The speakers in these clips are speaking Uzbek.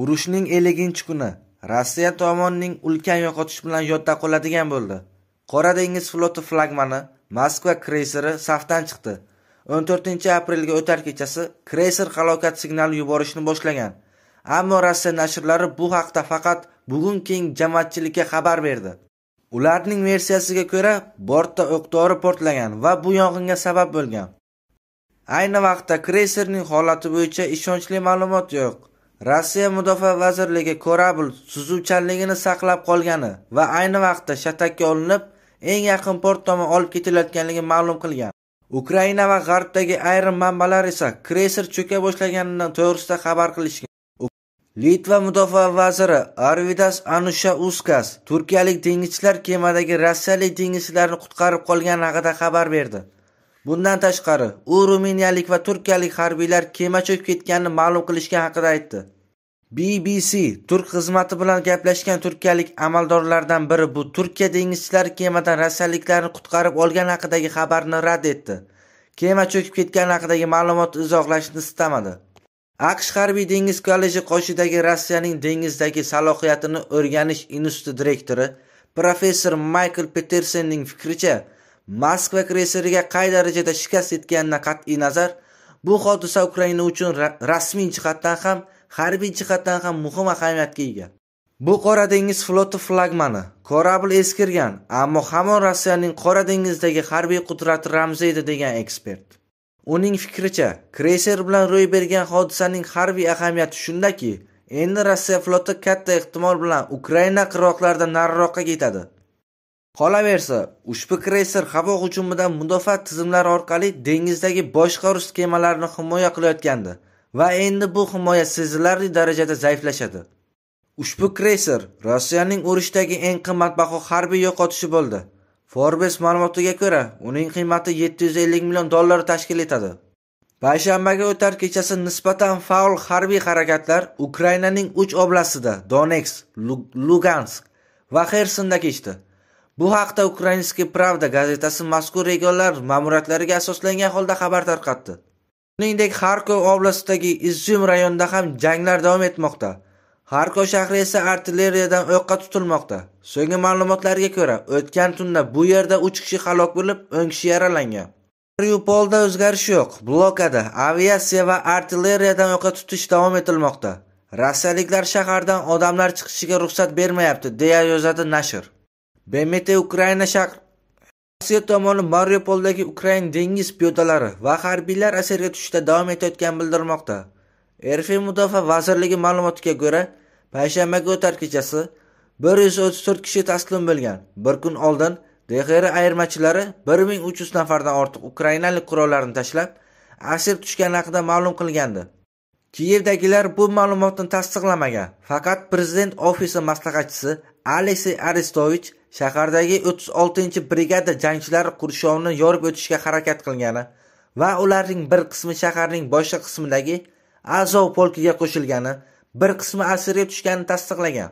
urushning 50 kuni rossiya tomonining ulkan yo'qotish bilan yodda qoladigan bo'ldi qora dengiz floti flagmani moskva kreyseri safdan chiqdi 14 aprelga o'tar kechasi kreyser halokat signali yuborishni boshlagan ammo rossiya nashrlari bu haqda faqat bugun keng jamoatchilikka xabar berdi ularning versiyasiga ko'ra bortda o'qdori portlagan va bu yong'inga sabab bo'lgan ayni vaqtda kreyserning holati bo'yicha ishonchli ma'lumot yo'q Rossiya mudofaa vazirligi korabl suzuvchanligini saqlab qolgani va ayni vaqtda shatakka olinib, eng yaqin port tomon olib ketilayotganligi ma'lum qilgan. Ukraina va g'arbdagi ayrim manbalar esa kreyser cho'ka boshlaganidan to'g'risida xabar qilishgan. Litva mudofaa vaziri Arvidas Anushauskas turkiyalik dengizchilar kemadagi rossiyalik dengizchilarni qutqarib qolgani haqida xabar berdi. Bundan tashqari, u ruminiyalik va turkiyalik harbiylar kema cho'kib ketganini ma'lum qilishgan haqida aytdi. BBC turk xizmati bilan gaplashgan turkiyalik amaldorlardan biri bu Turkiya dengizchilari kemadan rossiyaliklarni qutqarib olgani haqidagi xabarni rad etdi. Kema cho'kib ketgani haqidagi ma'lumotni izohlashni istamadi. AQSh harbiy dengiz kolleji qoshidagi Rossiyaning dengizdagi salohiyatini o'rganish instituti direktori professor Michael Petersenning fikricha, Moskva kreyseriga qay darajada shikast yetganidan qat'iy nazar, bu hodisa Ukraina uchun rasmiy jihatdan ham, harbiy jihatdan ham muhim ahamiyatga ega. Bu Qora dengiz floti flagmani, korabl eskirgan, ammo hamon Rossiyaning Qora dengizdagi harbiy qudrati ramzi edi degan ekspert. Uning fikricha, kreyser bilan ro'y bergan hodisaning harbiy ahamiyati shundaki, endi Rossiya floti katta ehtimol bilan Ukraina qirg'oqlaridan nariroqqa ketadi. Qolaversa, ushbu kreyser havo hujumidan mudofaa tizimlari orqali dengizdagi boshqa rus kemalarini himoya qilayotgandi va endi bu himoya sezilarli darajada zaiflashadi. Ushbu kreyser Rossiyaning urushdagi eng qimmatbaho harbiy yo'qotishi bo'ldi. Forbes ma'lumotiga ko'ra, uning qiymati 750 million dollar tashkil etadi. Payshanbaga o'tar kechasi nisbatan faol harbiy harakatlar Ukrainaning 3 oblastida Donetsk, Lugansk va Xersonda kechdi. bu haqda ukrainskiy pravda gazetasi mazkur regionlar ma'muriyatlariga asoslangan holda xabar tarqatdi shuningdek Kharkov oblastidagi Izyum rayonida ham janglar davom etmoqda Kharkov shahri esa artilleriyadan o'qqa tutilmoqda so'nggi ma'lumotlarga ko'ra o'tgan tunda bu yerda 3 kishi halok bo'lib 10 kishi yaralangan mariupolda o'zgarish yo'q blokada aviatsiya va artilleriyadan o'qqa tutish davom etilmoqda rossiyaliklar shahardan odamlar chiqishiga ruxsat bermayapti deya yozadi nashr bmt ukraina shahri rossiya tomoni mariupoldagi ukrain dengiz piyodalari va harbiylar asirga tushishda davom etayotgani bildirmoqda rf mudofaa vazirligi ma'lumotiga ko'ra payshanbaga o'tar kechasi bir yuz o'ttiz to'rt kishi taslim bo'lgan bir kun oldin dehera ayirmachilari bir ming uch yuz nafardan ortiq ukrainalik qurollarni tashlab asir tushgani haqida ma'lum qilgandi Kiyevdagilar bu ma'lumotni tasdiqlamagan. Faqat prezident ofisi maslahatchisi Aleksey Aristovich shahardagi 36-brigada jangchilari qurshovni yorib o'tishga harakat qilgani va ularning bir qismi shaharning boshqa qismidagi Azov polkiga qo'shilgani, bir qismi asirga tushgani tasdiqlagan.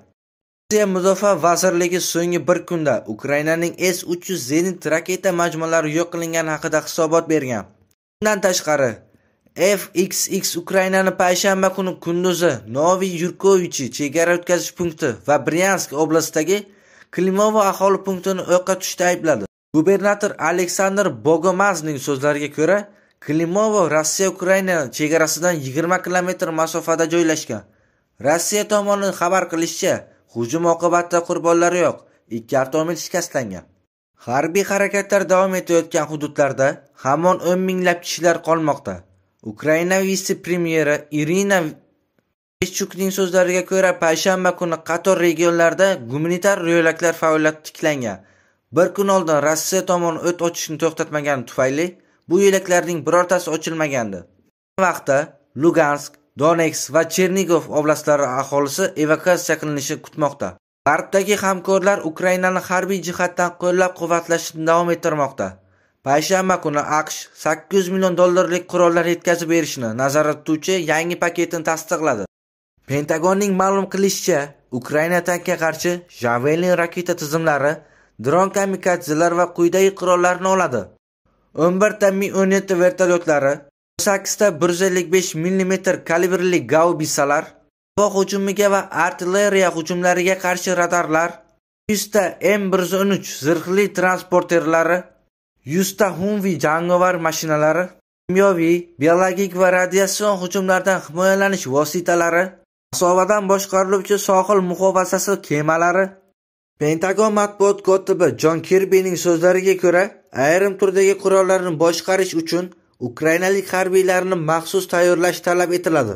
Rossiya mudofaa vazirligi so'nggi bir kunda Ukrainaning S-300 zenit raketa majmualari yo'q qilingani haqida hisobot bergan. Bundan tashqari, fxx ukrainani payshanba kuni kunduzi novi yurkovichi chegara o'tkazish punkti va bryansk oblastidagi klimovo aholi punktini o'qqa tutishda aybladi gubernator aleksandr bogomazning so'zlariga ko'ra klimovo rossiya ukraina chegarasidan yigirma kilometr masofada joylashgan rossiya tomoni xabar qilishicha hujum oqibatida qurbonlar yo'q ikki avtomobil shikastlangan harbiy harakatlar davom etayotgan hududlarda hamon o'n minglab kishilar qolmoqda Ukraina vitse-premyeri Irina vechukning so'zlariga ko'ra, payshanba kuni qator regionlarda gumanitar yo'laklar faoliyati tiklangan. Bir kun oldin Rossiya tomoni o't ochishni to'xtatmagani tufayli bu yo'laklarning birortasi ochilmagandi. Vaqtda Lugansk, Donetsk va Chernigov oblastlari aholisi evakuatsiya qilinishi kutmoqda. G'arbdagi hamkorlar Ukrainani harbiy jihatdan qo'llab-quvvatlashni davom ettirmoqda. payshanba kuni aqsh sakkiz yuz million dollarlik qurollar yetkazib berishni nazarda tutuvchi yangi paketni tasdiqladi pentagonning ma'lum qilishicha ukraina tankga qarshi javelin raketa tizimlari dron kamikadzelar va quyidagi qurollarni oladi o'n birta mi o'n yetti vertolyotlari o'n sakkizta bir yuz ellik besh millimetr kalibrli gaubitsalar havo hujumiga va artilleriya hujumlariga qarshi radarlar yuzta m bir yuz o'n uch zirhli transporterlari yuzta Humvee jangovar mashinalari, kimyoviy, biologik va radiatsion hujumlardan himoyalanish vositalari, masofadan boshqariluvchi sohil muhofazasi kemalari, Pentagon matbuot kotibi Jon Kirbining so'zlariga ko'ra, ayrim turdagi qurollarni boshqarish uchun ukrainalik harbiylarni maxsus tayyorlash talab etiladi.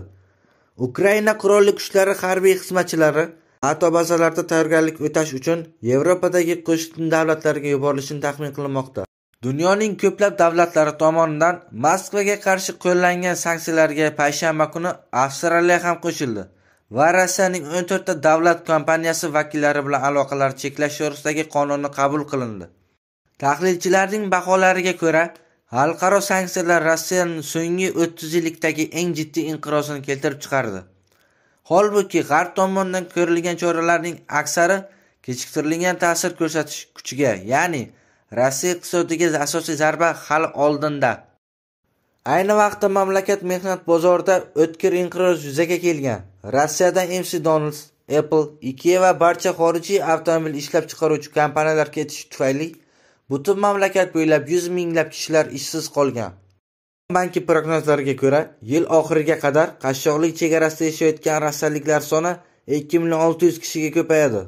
Ukraina qurolli kuchlari harbiy xizmatchilari ato bazalarida tayyorgarlik o'tash uchun Yevropadagi qo'shni davlatlarga yuborilishini taxmin qilinmoqda. dunyoning ko'plab davlatlari tomonidan moskvaga qarshi qo'llangan sanksiyalarga payshanba kuni avstraliya ham qo'shildi va rossiyaning o'n to'rtta davlat kompaniyasi vakillari bilan aloqalar cheklash to'g'risidagi qonunni qabul qilindi tahlilchilarning baholariga ko'ra xalqaro sanksiyalar rossiyaning so'nggi o'ttiz yillikdagi eng jiddiy inqirozini keltirib chiqardi holbuki g'arb tomonidan ko'rilgan choralarning aksari kechiktirilgan ta'sir ko'rsatish kuchiga ya'ni rossiya iqtisodiga asosiy zarba hali oldinda ayni vaqtda mamlakat mehnat bozorida o'tkir inqiroz yuzaga kelgan rossiyadan mc donalds apple ikea va barcha xorijiy avtomobil ishlab chiqaruvchi kompaniyalar ketishi tufayli butun mamlakat bo'ylab yuz minglab kishilar ishsiz qolgan banki prognozlariga ko'ra yil oxiriga qadar qashshoqlik chegarasida yashayotgan rossiyaliklar soni ikki million olti yuz kishiga ko'payadi